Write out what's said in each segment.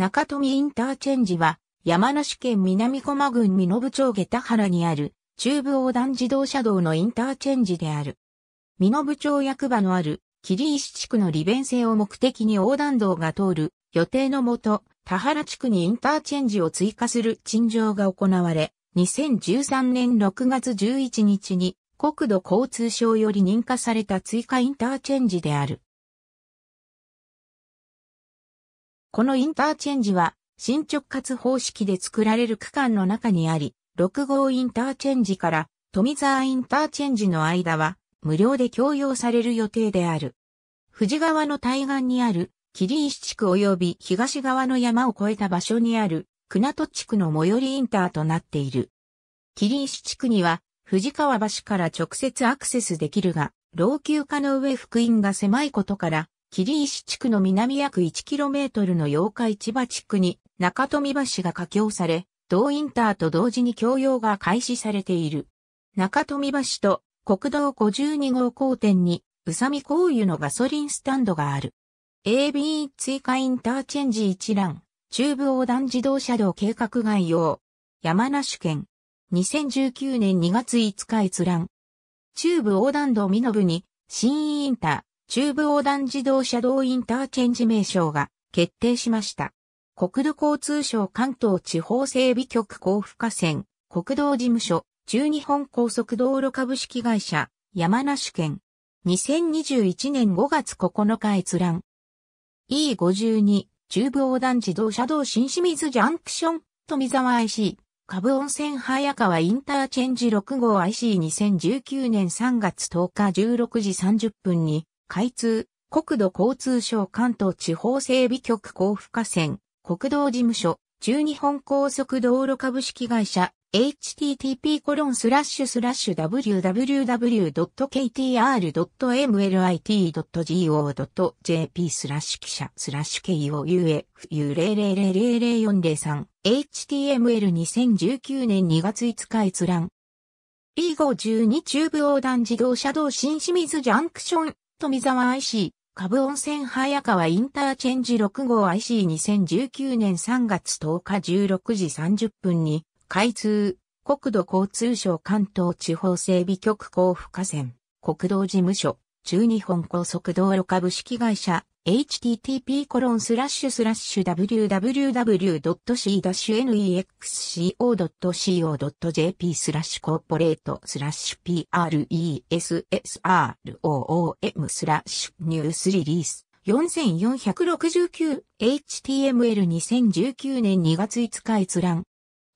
中富インターチェンジは、山梨県南駒郡身延町下田原にある、中部横断自動車道のインターチェンジである。身延町役場のある、霧石地区の利便性を目的に横断道が通る予定のもと、田原地区にインターチェンジを追加する陳情が行われ、2013年6月11日に国土交通省より認可された追加インターチェンジである。このインターチェンジは、進直活方式で作られる区間の中にあり、6号インターチェンジから富沢インターチェンジの間は無料で供用される予定である。富士川の対岸にある霧石地区及び東側の山を越えた場所にある船戸地区の最寄りインターとなっている。霧石地区には富士川橋から直接アクセスできるが、老朽化の上福音が狭いことから霧石地区の南約 1km の八日市場地区に中富橋が架橋され、同インターと同時に供用が開始されている。中富橋と国道52号交点に、宇佐美香油のガソリンスタンドがある。AB 追加インターチェンジ一覧、中部横断自動車道計画概要。山梨県。2019年2月5日閲覧。中部横断道身延に、新インター。中部横断自動車道インターチェンジ名称が決定しました。国土交通省関東地方整備局交付河川、国道事務所、中日本高速道路株式会社、山梨県。2021年5月9日閲覧。E52、中部横断自動車道新清水ジャンクション、富沢 IC、株温泉早川インターチェンジ6号 IC2019 年3月10日16時30分に、開通、国土交通省関東地方整備局交付河川、国道事務所、中日本高速道路株式会社、http コロンスラッシュスラッシュ www.ktr.mlit.go.jp スラッシュ記者スラッシュ k o u f u 0 0 0 0 4 0 3 html2019 年2月5日閲覧 P52 中部横断自動車道新清水ジャンクション富沢 IC、株温泉早川インターチェンジ6号 IC2019 年3月10日16時30分に、開通、国土交通省関東地方整備局交付河川、国道事務所、中日本高速道路株式会社、http://www.c-nexco.jp c o スラッシュコーポレートスラッシュ pressroom スラッシュニュースリリース 4469html2019 年2月5日閲覧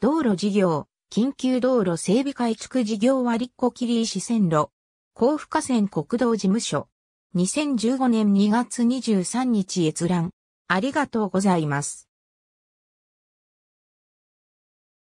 道路事業緊急道路整備改築事業割っ子切り石線路甲府河川国道事務所2015年2月23日閲覧。ありがとうございます。